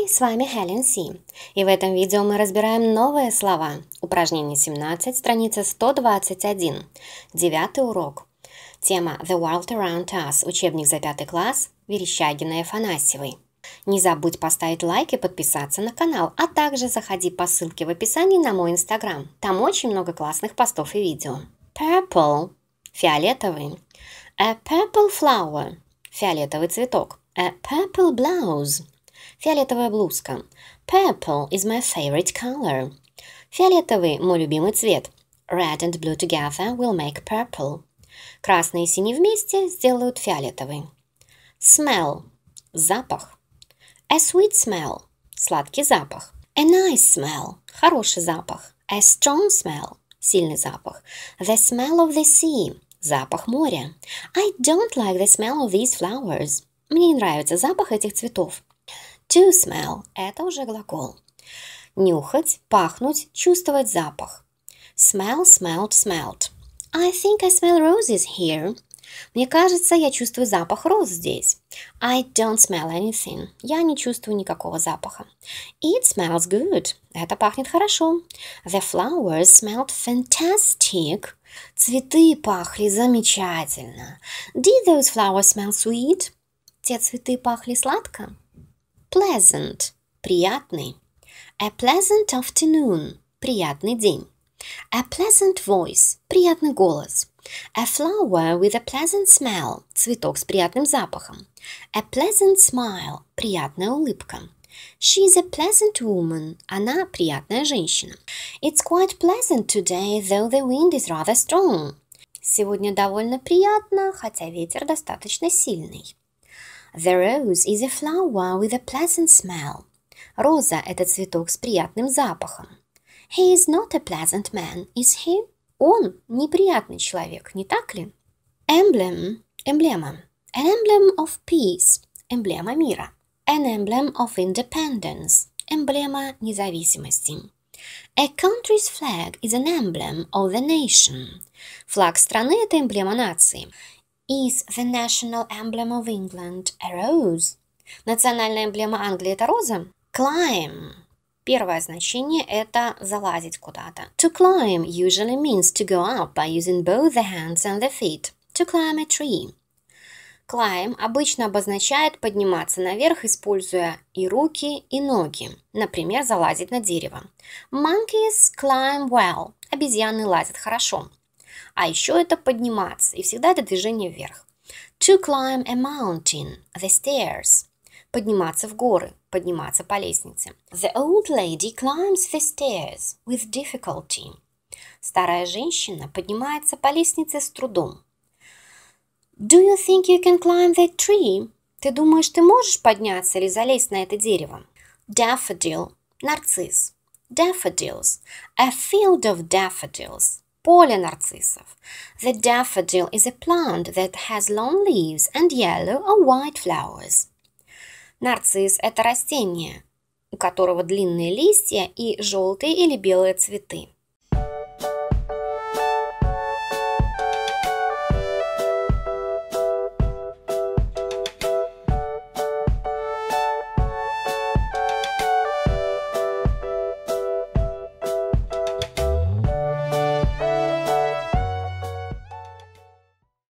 Хай, с вами Хелен Си. И в этом видео мы разбираем новые слова. Упражнение 17, страница 121. Девятый урок. Тема «The World Around Us», учебник за пятый класс, Верещагина и Афанасьевой. Не забудь поставить лайк и подписаться на канал, а также заходи по ссылке в описании на мой инстаграм. Там очень много классных постов и видео. Purple – фиолетовый. A purple flower – фиолетовый цветок. A purple blouse – Фиолетовая блузка. Purple is my favorite color. Фиолетовый – мой любимый цвет. Red and blue together will make purple. Красный и синий вместе сделают фиолетовый. Smell – запах. A sweet smell – сладкий запах. A nice smell – хороший запах. A strong smell – сильный запах. The smell of the sea – запах моря. I don't like the smell of these flowers – мне не нравится запах этих цветов. To smell – это уже глагол. Нюхать, пахнуть, чувствовать запах. Smell, smelled, smelled. I think I smell roses here. Мне кажется, я чувствую запах роз здесь. I don't smell anything. Я не чувствую никакого запаха. It smells good. Это пахнет хорошо. The flowers smelled fantastic. Цветы пахли замечательно. Did those flowers smell sweet? Те цветы пахли сладко? Pleasant – приятный. A pleasant afternoon – приятный день. A pleasant voice – приятный голос. A flower with a pleasant smell – цветок с приятным запахом. A pleasant smile – приятная улыбка. She is a pleasant woman. Она приятная женщина. It's quite pleasant today, though the wind is rather strong. Сегодня довольно приятно, хотя ветер достаточно сильный. The rose is a flower with a pleasant smell. Роза – это цветок с приятным запахом. He is not a pleasant man, is he? Он неприятный человек, не так ли? Emblem – эмблема. An emblem of peace – эмблема мира. An emblem of independence – эмблема независимости. A country's flag is an emblem of the nation. Флаг страны – это эмблема нации. is the national emblem of England a rose? Национальная эмблема Англии – это роза? Climb. Первое значение – это залазить куда-то. To climb usually means to go up by using both the hands and the feet. To climb a tree. Climb обычно обозначает подниматься наверх, используя и руки, и ноги. Например, залазить на дерево. Monkeys climb well. Обезьяны лазят хорошо. А еще это подниматься, и всегда это движение вверх. To climb a mountain, the stairs. Подниматься в горы, подниматься по лестнице. The old lady climbs the stairs with difficulty. Старая женщина поднимается по лестнице с трудом. Do you think you can climb that tree? Ты думаешь, ты можешь подняться или залезть на это дерево? Daffodil – нарцисс. Daffodils – a field of daffodils поле нарциссов. The daffodil is a plant that has long leaves and yellow or white flowers. Нарцисс – это растение, у которого длинные листья и желтые или белые цветы.